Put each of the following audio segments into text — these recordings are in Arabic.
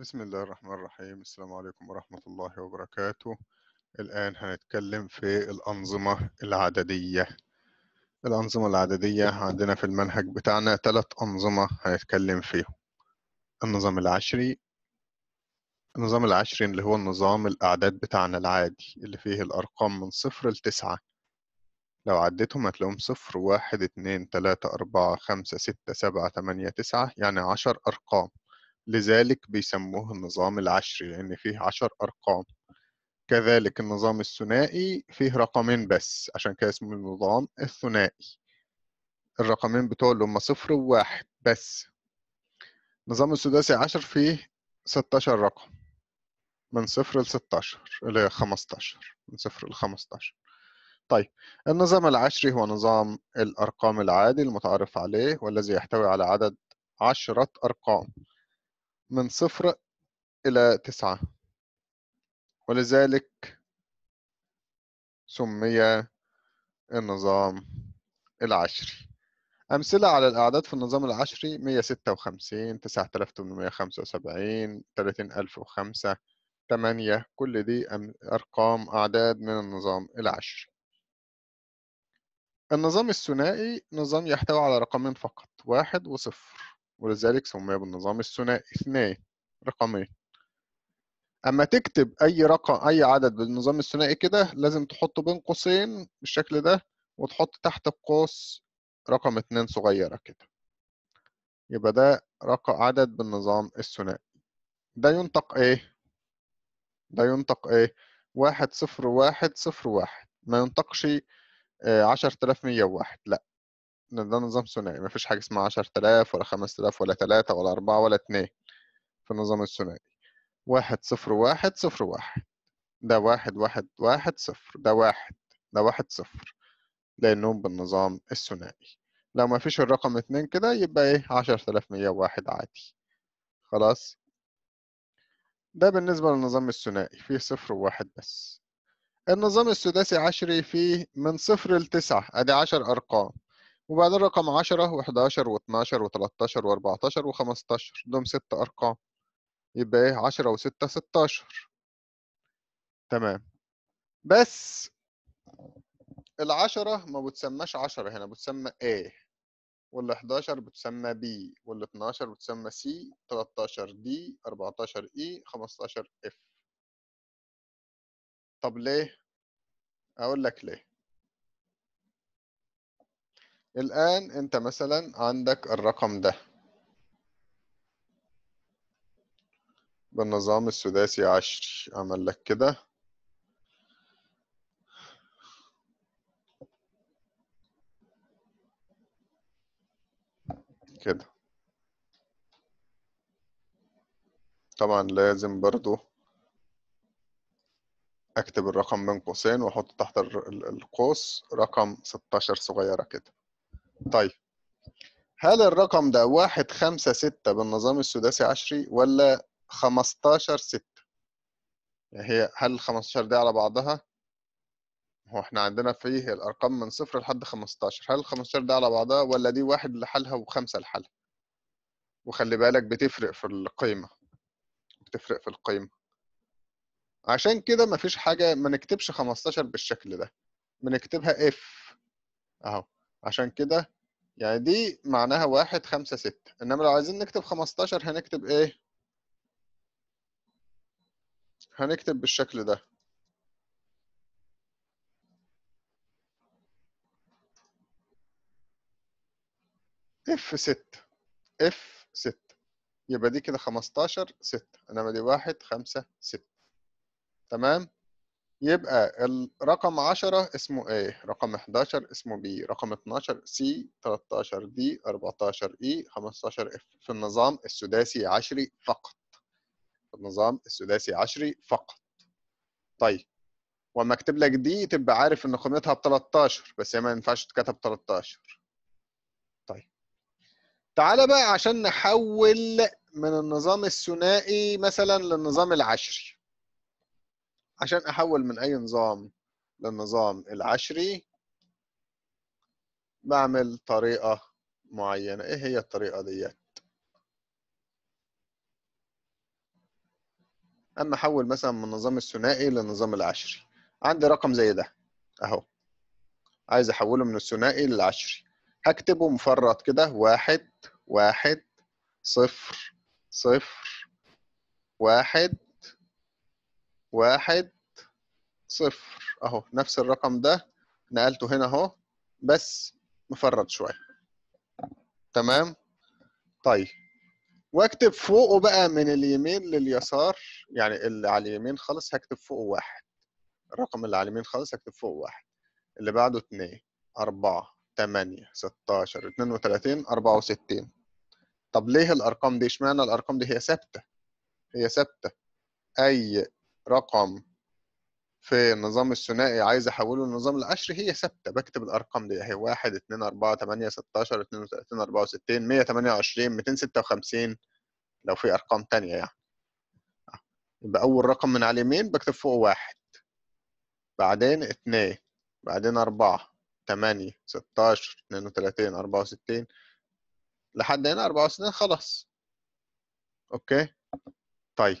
بسم الله الرحمن الرحيم السلام عليكم ورحمة الله وبركاته الآن هنتكلم في الأنظمة العددية الأنظمة العددية عندنا في المنهج بتاعنا ثلاث أنظمة هنتكلم فيهم النظام العشري النظام العشري اللي هو النظام الأعداد بتاعنا العادي اللي فيه الأرقام من صفر لتسعة لو عديتهم هتلاقيهم صفر واحد اتنين تلاتة أربعة خمسة ستة سبعة تمانية تسعة يعني عشر أرقام لذلك بيسموه النظام العشري لأن فيه عشر أرقام كذلك النظام الثنائي فيه رقمين بس عشان كده اسمه النظام الثنائي الرقمين بتوع اللي هما صفر وواحد بس النظام السداسي عشر فيه ستاشر رقم من صفر لستاشر هي خمستاشر من صفر لخمستاشر طيب النظام العشري هو نظام الأرقام العادي المتعارف عليه والذي يحتوي على عدد عشرة أرقام من صفر إلى تسعة ولذلك سمي النظام العشري أمثلة على الأعداد في النظام العشري 156 9875 30005 8 كل دي أرقام أعداد من النظام العشري النظام الثنائي نظام يحتوي على رقمين فقط واحد وصفر ولذلك سمي بالنظام الثنائي اثنين رقمين اما تكتب اي رقم اي عدد بالنظام الثنائي كده لازم تحطه بين قوسين بالشكل ده وتحط تحت القوس رقم اتنين صغيرة كده يبقى ده رقم عدد بالنظام الثنائي ده ينطق ايه ده ينطق ايه واحد صفر واحد صفر واحد ما ينطقش آه، عشر تلاف مية واحد لأ ده نظام ثنائي مفيش حاجة اسمها 10000 ولا 5000 ولا 3 ولا 4 ولا 2 في النظام الثنائي واحد صفر واحد صفر واحد ده واحد واحد واحد صفر ده واحد ده واحد صفر لأنهم بالنظام الثنائي لو مفيش الرقم اتنين كده يبقى ايه 10101 عادي خلاص ده بالنسبة للنظام الثنائي فيه صفر وواحد بس النظام السداسي عشري فيه من صفر لتسعة ادي عشر ارقام وبعدين رقم 10 و11 و12 و13 و14 و15 دول ست أرقام يبقى إيه 10 و6 16 تمام بس ال10 ما بتسماش 10 هنا بتسمى A وال 11 بتسمى B وال 12 بتسمى C 13 D 14 E 15 F طب ليه؟ أقول لك ليه الآن أنت مثلا عندك الرقم ده بالنظام السداسي عشري أعمل لك كده كده طبعا لازم برضو اكتب الرقم بين قوسين واحط تحت القوس رقم 16 صغيرة كده طيب هل الرقم ده واحد خمسة ستة بالنظام السداسي عشري ولا خمستاشر ستة؟ يعني هي هل خمستاشر دي على بعضها؟ هو احنا عندنا فيه الأرقام من صفر لحد خمستاشر، هل خمستاشر دي على بعضها ولا دي واحد لحالها وخمسة لحالها؟ وخلي بالك بتفرق في القيمة بتفرق في القيمة عشان كده مفيش حاجة ما نكتبش 15 بالشكل ده بنكتبها اف اهو عشان كده يعني دي معناها واحد خمسة ستة إنما لو عايزين نكتب خمستاشر هنكتب إيه؟ هنكتب بالشكل ده اف ستة اف ستة يبقى دي كده خمستاشر ستة انما دي واحد خمسة ستة تمام يبقى الرقم 10 اسمه A إيه؟ رقم 11 اسمه B رقم 12 C 13 D 14 E 15 F في النظام السداسي عشري فقط في النظام السداسي عشري فقط طيب واما اكتب لك دي تبقى عارف ان قيمتها ب 13 بس هي ما ينفعش تتكتب 13 طيب تعالى بقى عشان نحول من النظام الثنائي مثلا للنظام العشري عشان احول من اي نظام للنظام العشري بعمل طريقة معينة ايه هي الطريقة ديت اما احول مثلا من النظام الثنائي للنظام العشري عندي رقم زي ده اهو عايز احوله من الثنائي للعشري هكتبه مفرط كده واحد واحد صفر صفر واحد واحد صفر اهو نفس الرقم ده نقلته هنا اهو بس مفرد شويه تمام طيب واكتب فوقه بقى من اليمين لليسار يعني اللي على اليمين خالص هكتب فوقه واحد الرقم اللي على اليمين خالص هكتب فوقه واحد اللي بعده اتنين أربعة تمانية ستاشر اتنين وتلاتين أربعة وستين طب ليه الأرقام دي؟ اشمعنى الأرقام دي هي ثابتة؟ هي ثابتة أي رقم في النظام الثنائي عايز احوله للنظام العشري هي ثابته بكتب الارقام دي اهي 1 2 4 8 16 32 64 128 256 لو في ارقام ثانيه يعني يبقى اول رقم من على اليمين بكتب فوقه واحد بعدين اثنين بعدين أربعة تمانية ستاشر اتنين وتلاتين أربعة وستين لحد هنا أربعة وستين خلاص أوكي طيب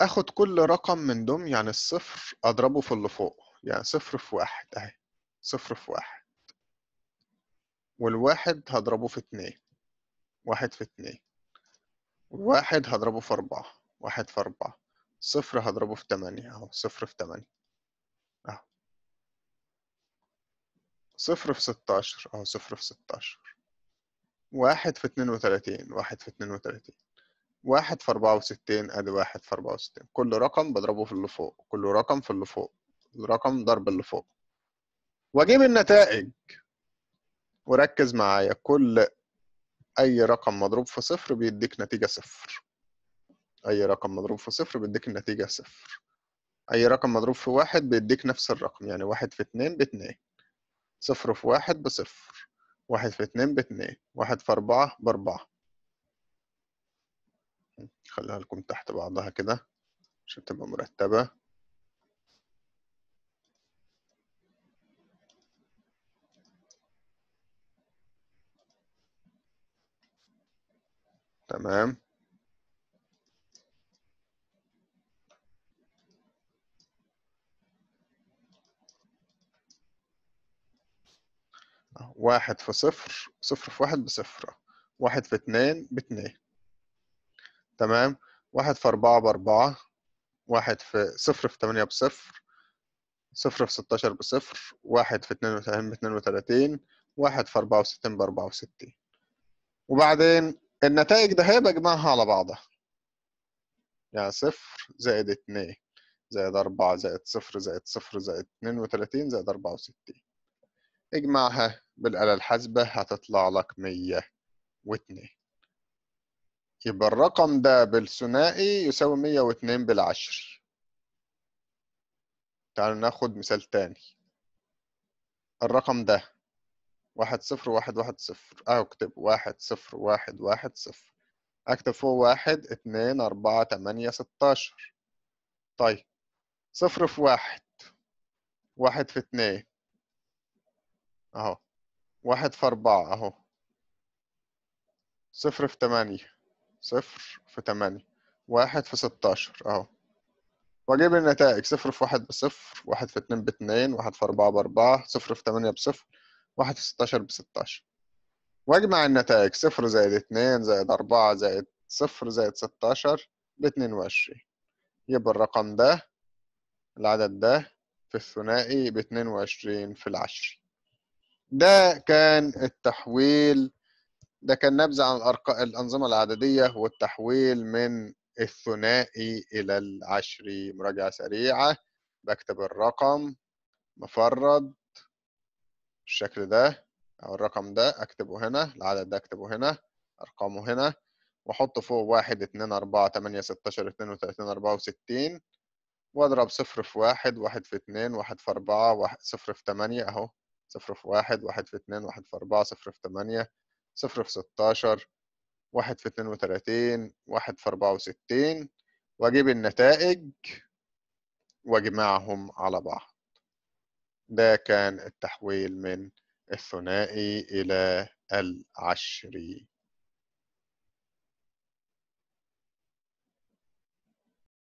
اخد كل رقم من دوم يعني الصفر اضربه في اللي فوق يعني صفر في واحد اهي صفر في واحد والواحد هضربه في اتنين واحد في اتنين واحد هضربه في أربعة واحد في أربعة صفر هضربه في تمانية أهو صفر في تمانية أهو صفر في ستاشر أهو صفر في ستاشر واحد في اتنين وتلاتين واحد في اتنين وتلاتين واحد في أربعة وستين أدي واحد في أربعة وستين كل رقم بضربه في اللي فوق كل رقم في اللي فوق الرقم ضرب اللي فوق وأجيب النتائج وركز معايا كل أي رقم مضروب في صفر بيديك نتيجة صفر أي رقم مضروب في صفر بيديك النتيجة صفر أي رقم مضروب في واحد بيديك نفس الرقم يعني واحد في اتنين باتنين صفر في واحد بصفر واحد في اتنين باتنين واحد في أربعة بأربعة خليها لكم تحت بعضها كده عشان تبقى مرتبة تمام واحد في صفر صفر في واحد بصفر واحد في اتنين باتنين تمام واحد في أربعة بأربعة واحد في صفر في تمانية بصفر صفر في ستاشر بصفر واحد في اتنين وتلاتين باتنين وتلاتين واحد في أربعة وستين بأربعة وستين وبعدين النتائج ده هي بجمعها على بعضها يعني صفر زائد اتنين زائد أربعة زائد صفر زائد صفر زائد اتنين وتلاتين زائد أربعة وستين اجمعها بالآلة الحاسبة هتطلع لك مية واتنين يبقى الرقم ده بالثنائي يساوي 102 بالعشر تعالوا ناخد مثال تاني الرقم ده واحد صفر واحد واحد صفر أكتب واحد صفر واحد واحد صفر أكتب فوق واحد اتنين أربعة تمانية ستاشر طيب صفر في واحد واحد في اتنين أهو واحد في أربعة أهو صفر في تمانية صفر في تمانية واحد في ستاشر اهو واجيب النتائج صفر في واحد بصفر واحد في اتنين باتنين واحد في اربعة باربعة صفر في تمانية بصفر واحد في ستاشر بستاشر واجمع النتائج صفر زائد اتنين زائد اربعة زائد صفر زائد ستاشر باتنين وعشرين يبقى الرقم ده العدد ده في الثنائي باتنين وعشرين في العشر ده كان التحويل ده كان نبذة عن الأرق... الأنظمة العددية والتحويل من الثنائي إلى العشري مراجعة سريعة بكتب الرقم مفرد بالشكل ده أو الرقم ده أكتبه هنا العدد ده أكتبه هنا أرقامه هنا وأحط فوق واحد اتنين أربعة تمانية ستاشر اتنين وتلاتين أربعة وستين وأضرب صفر في واحد واحد في اتنين واحد في أربعة واحد صفر في تمانية أهو صفر في واحد واحد في اتنين واحد في أربعة صفر في تمانية 0 في 16 1 في 32 1 في 64 واجيب النتائج واجمعهم على بعض ده كان التحويل من الثنائي إلى العشري